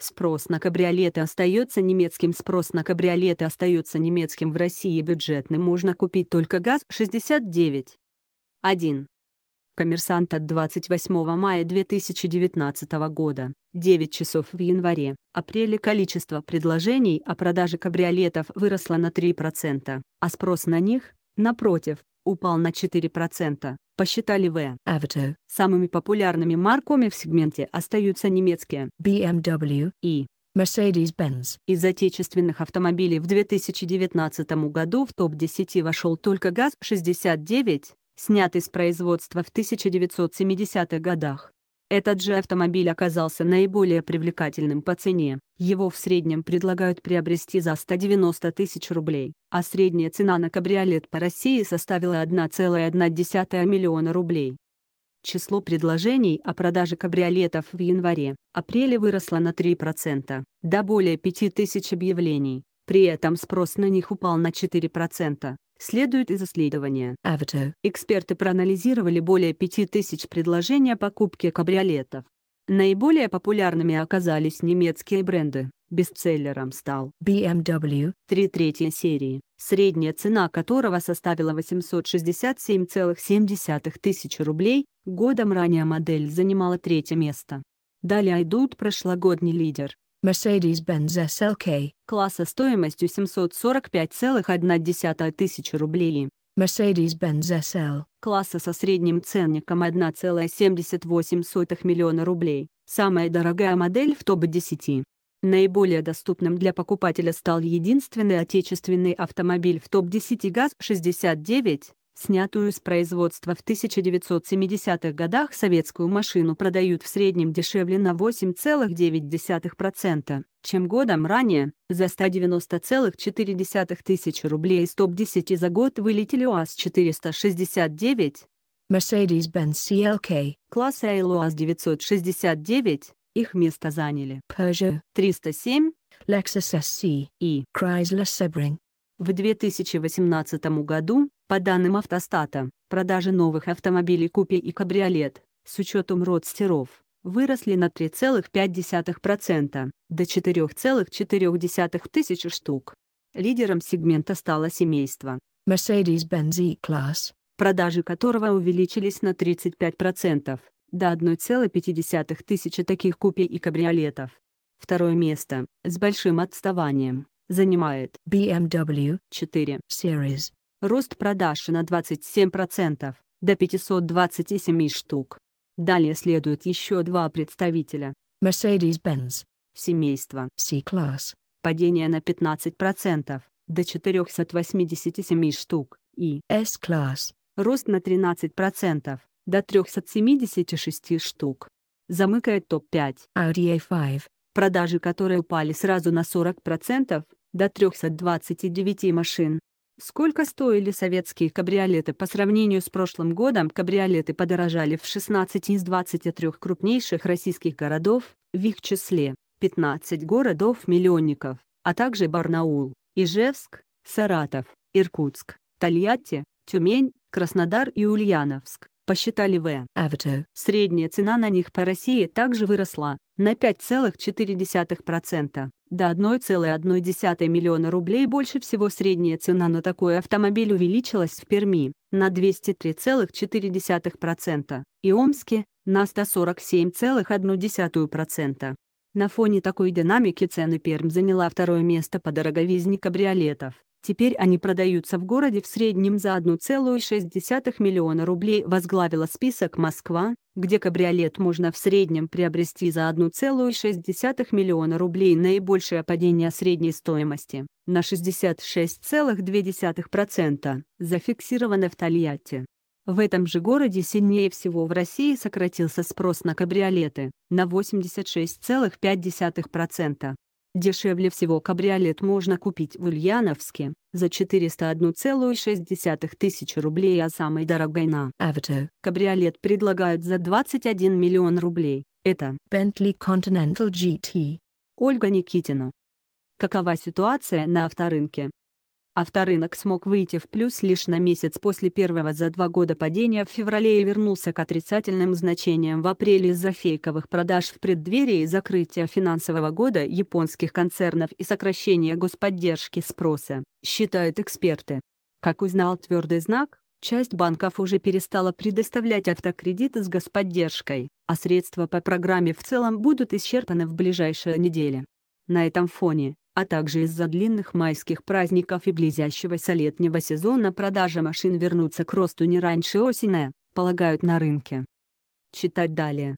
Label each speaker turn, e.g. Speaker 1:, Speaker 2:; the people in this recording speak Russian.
Speaker 1: Спрос на кабриолеты остается немецким, спрос на кабриолеты остается немецким в России бюджетным, можно купить только ГАЗ-69. 1. Коммерсант от 28 мая 2019 года, 9 часов в январе, апреле количество предложений о продаже кабриолетов выросло на 3%, а спрос на них, напротив, упал на 4%, посчитали в Avito. Самыми популярными марками в сегменте остаются немецкие BMW и Mercedes-Benz. Из отечественных автомобилей в 2019 году в топ-10 вошел только ГАЗ-69, снятый с производства в 1970-х годах. Этот же автомобиль оказался наиболее привлекательным по цене. Его в среднем предлагают приобрести за 190 тысяч рублей, а средняя цена на кабриолет по России составила 1,1 миллиона рублей. Число предложений о продаже кабриолетов в январе-апреле выросло на 3%, до более 5000 объявлений, при этом спрос на них упал на 4% следует из исследования. Авито. Эксперты проанализировали более 5000 предложений о покупке кабриолетов. Наиболее популярными оказались немецкие бренды. Бестселлером стал BMW 3 3 серии, средняя цена которого составила 867,7 тысяч рублей, годом ранее модель занимала третье место. Далее идут прошлогодний лидер
Speaker 2: Mercedes-Benz SLK
Speaker 1: класса стоимостью 745,1 тысячи рублей.
Speaker 2: Mercedes-Benz SL
Speaker 1: класса со средним ценником 1,78 миллиона рублей. Самая дорогая модель в топ-10. Наиболее доступным для покупателя стал единственный отечественный автомобиль в топ-10 ГАЗ-69, снятую с производства в 1970-х годах советскую машину продают в среднем дешевле на 8,9%, чем годом ранее, за 190,4 тысячи рублей из топ-10 за год вылетели УАЗ-469,
Speaker 2: Mercedes-Benz
Speaker 1: CLK, класса L УАЗ-969, их место заняли Peugeot 307, Lexus SC e. и Chrysler Sebring. В 2018 году по данным автостата, продажи новых автомобилей купе и кабриолет, с учетом родстеров, выросли на 3,5% до 4,4 тысячи штук. Лидером сегмента стало семейство
Speaker 2: Mercedes-Benz
Speaker 1: E-Class, продажи которого увеличились на 35% до 1,5 тысячи таких купе и кабриолетов. Второе место, с большим отставанием, занимает BMW 4 Series, Рост продаж на 27%, до 527 штук. Далее следуют еще два представителя. Mercedes-Benz. Семейство. C-класс. Падение на 15%, до 487 штук. И S-класс. Рост на 13%, до 376 штук. Замыкает топ-5. Audi A5. Продажи которые упали сразу на 40%, до 329 машин. Сколько стоили советские кабриолеты? По сравнению с прошлым годом кабриолеты подорожали в 16 из 23 крупнейших российских городов, в их числе 15 городов-миллионников, а также Барнаул, Ижевск, Саратов, Иркутск, Тольятти, Тюмень, Краснодар и Ульяновск, посчитали В. Авто. Средняя цена на них по России также выросла на 5,4% до 1,1 миллиона рублей больше всего средняя цена на такой автомобиль увеличилась в Перми на 203,4% и Омске на 147,1%. На фоне такой динамики цены Пермь заняла второе место по дороговизне кабриолетов. Теперь они продаются в городе в среднем за 1,6 миллиона рублей возглавила список Москва, где кабриолет можно в среднем приобрести за 1,6 миллиона рублей наибольшее падение средней стоимости на 66,2% зафиксировано в Тольятти. В этом же городе сильнее всего в России сократился спрос на кабриолеты на 86,5%. Дешевле всего кабриолет можно купить в Ульяновске за 401,6 тысяч рублей, а самый дорогой на АВТО кабриолет предлагают за 21 миллион рублей. Это Bentley Continental GT. Ольга Никитина. Какова ситуация на авторынке? Авторынок смог выйти в плюс лишь на месяц после первого за два года падения в феврале и вернулся к отрицательным значениям в апреле из-за фейковых продаж в преддверии закрытия финансового года японских концернов и сокращения господдержки спроса, считают эксперты. Как узнал твердый знак, часть банков уже перестала предоставлять автокредиты с господдержкой, а средства по программе в целом будут исчерпаны в ближайшие недели. На этом фоне а также из-за длинных майских праздников и близящегося летнего сезона продажи машин вернутся к росту не раньше осени, полагают на рынке. Читать далее.